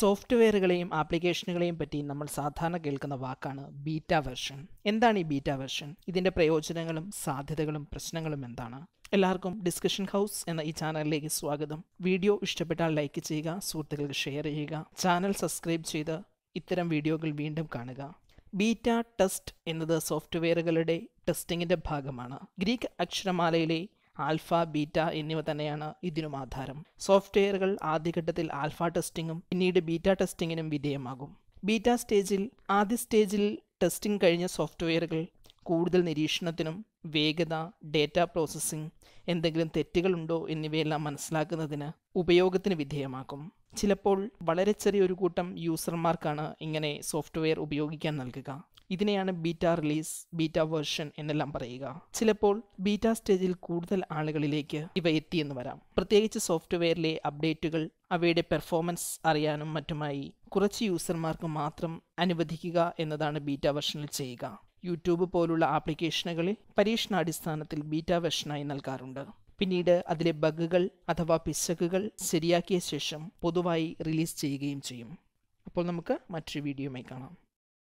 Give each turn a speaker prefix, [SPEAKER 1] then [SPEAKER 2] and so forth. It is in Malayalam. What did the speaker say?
[SPEAKER 1] സോഫ്റ്റ്വെയറുകളെയും ആപ്ലിക്കേഷനുകളെയും പറ്റി നമ്മൾ സാധാരണ കേൾക്കുന്ന വാക്കാണ് ബീറ്റ വെർഷൻ എന്താണ് ഈ ബീറ്റ വെർഷൻ ഇതിൻ്റെ പ്രയോജനങ്ങളും സാധ്യതകളും പ്രശ്നങ്ങളും എന്താണ് എല്ലാവർക്കും ഡിസ്കഷൻ ഹൗസ് എന്ന ഈ ചാനലിലേക്ക് സ്വാഗതം വീഡിയോ ഇഷ്ടപ്പെട്ടാൽ ലൈക്ക് ചെയ്യുക സുഹൃത്തുക്കൾക്ക് ഷെയർ ചെയ്യുക ചാനൽ സബ്സ്ക്രൈബ് ചെയ്ത് ഇത്തരം വീഡിയോകൾ വീണ്ടും കാണുക ബീറ്റ ടെസ്റ്റ് എന്നത് സോഫ്റ്റ്വെയറുകളുടെ ടെസ്റ്റിങ്ങിൻ്റെ ഭാഗമാണ് ഗ്രീക്ക് അക്ഷരമാലയിലെ ആൽഫ ബീറ്റ എന്നിവ തന്നെയാണ് ഇതിനും ആധാരം സോഫ്റ്റ്വെയറുകൾ ആദ്യഘട്ടത്തിൽ ആൽഫ ടെസ്റ്റിങ്ങും പിന്നീട് ബീറ്റ ടെസ്റ്റിങ്ങിനും വിധേയമാകും ബീറ്റ സ്റ്റേജിൽ ആദ്യ സ്റ്റേജിൽ ടെസ്റ്റിംഗ് കഴിഞ്ഞ സോഫ്റ്റ്വെയറുകൾ കൂടുതൽ നിരീക്ഷണത്തിനും വേഗത ഡേറ്റ പ്രോസസ്സിംഗ് എന്തെങ്കിലും തെറ്റുകളുണ്ടോ എന്നിവയെല്ലാം മനസ്സിലാക്കുന്നതിന് ഉപയോഗത്തിന് വിധേയമാക്കും ചിലപ്പോൾ വളരെ ചെറിയൊരു കൂട്ടം യൂസർമാർക്കാണ് ഇങ്ങനെ സോഫ്റ്റ്വെയർ ഉപയോഗിക്കാൻ നൽകുക ഇതിനെയാണ് ബീറ്റ റിലീസ് ബീറ്റ വേർഷൻ എന്നെല്ലാം പറയുക ചിലപ്പോൾ ബീറ്റ സ്റ്റേജിൽ കൂടുതൽ ആളുകളിലേക്ക് ഇവ എത്തിയെന്ന് വരാം പ്രത്യേകിച്ച് സോഫ്റ്റ്വെയറിലെ അപ്ഡേറ്റുകൾ അവയുടെ പെർഫോമൻസ് അറിയാനും മറ്റുമായി കുറച്ച് യൂസർമാർക്ക് മാത്രം അനുവദിക്കുക എന്നതാണ് ബീറ്റ വെർഷനിൽ ചെയ്യുക യൂട്യൂബ് പോലുള്ള ആപ്ലിക്കേഷനുകളിൽ പരീക്ഷണാടിസ്ഥാനത്തിൽ ബീറ്റ വെർഷനായി നൽകാറുണ്ട് പിന്നീട് അതിലെ ബഗുകൾ അഥവാ പിശകുകൾ ശരിയാക്കിയ ശേഷം പൊതുവായി റിലീസ് ചെയ്യുകയും ചെയ്യും അപ്പോൾ നമുക്ക് മറ്റൊരു വീഡിയോയുമായി കാണാം